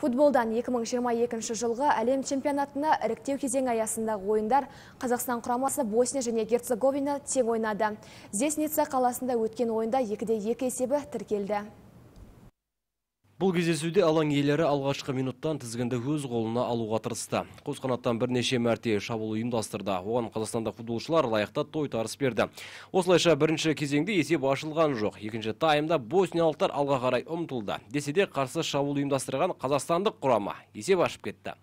Футболдан 2022 жылғы әлем чемпионатына іріктеу кезең аясындағы ойындар Қазақстан құрамасы Босния және Герцеговина тең ойнады. Зесница қаласында өткен ойында 2-2 есебі тіркелді. Бұл кездесуде алаң иелері алғашқы минуттан тізгінді өз қолына алуға тырысты. Қос қанаттан бірнеше мәрте шабуыл ұйымдастырды. Оған қазақстандық футболшылар лайықта тойтарыс берді. Осылайша бірінші кезеңде есеп ашылған жоқ. Екінші таймда босниялықтар алға қарай ұмтылды. Десе де қарсы шабуыл ұйымдастырған қазақстандық құрама есеп ашып кетті.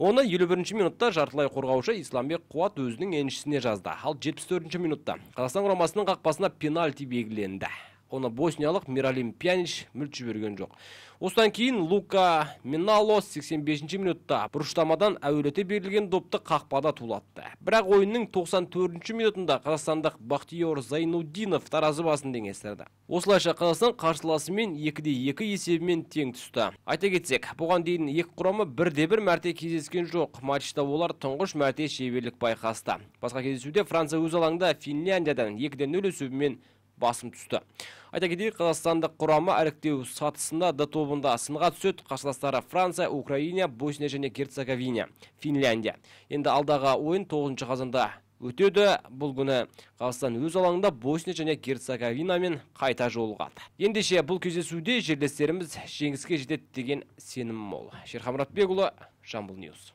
Оны 51-ші минутта жартылай қорғаушы Исламбек Қуат өзінің еншісіне жазды. Ал 74-ші минутта Қазақстан құрамасының қақпасына пенальти белгіленді оны босниялық миралим пьянич мүлт жіберген жоқ осыдан кейін лука минало 85 минутта бұрыштамадан әуелете берілген допты қақпада тулатты бірақ ойынның 94 минутында қазақстандық бахтиор зайнуддинов таразы басын теңестірді осылайша қазақстан қарсыласымен екіде екі есебімен тең түсті айта кетсек бұған дейін екі құрама бірде бір мәрте кездескен жоқ матчта олар тұңғыш мәрте шеберлік байқасты басқа кездесуде франция өз алаңында финляндиядан де нөл есебімен басым түсті айта кетейік қазақстандық құрама іріктеу сатысында д тобында сынға түседі қарсыластары франция украина босния және герцеговина финляндия енді алдағы ойын тоғызыншы қазанда өтеді бұл күні қазақстан өз алаңында босния және герцеговинамен қайта жолығады ендеше бұл кездесуде жерлестеріміз жеңіске жетеді деген сенім мол шерхан мұратбекұлы жамбыл ньюс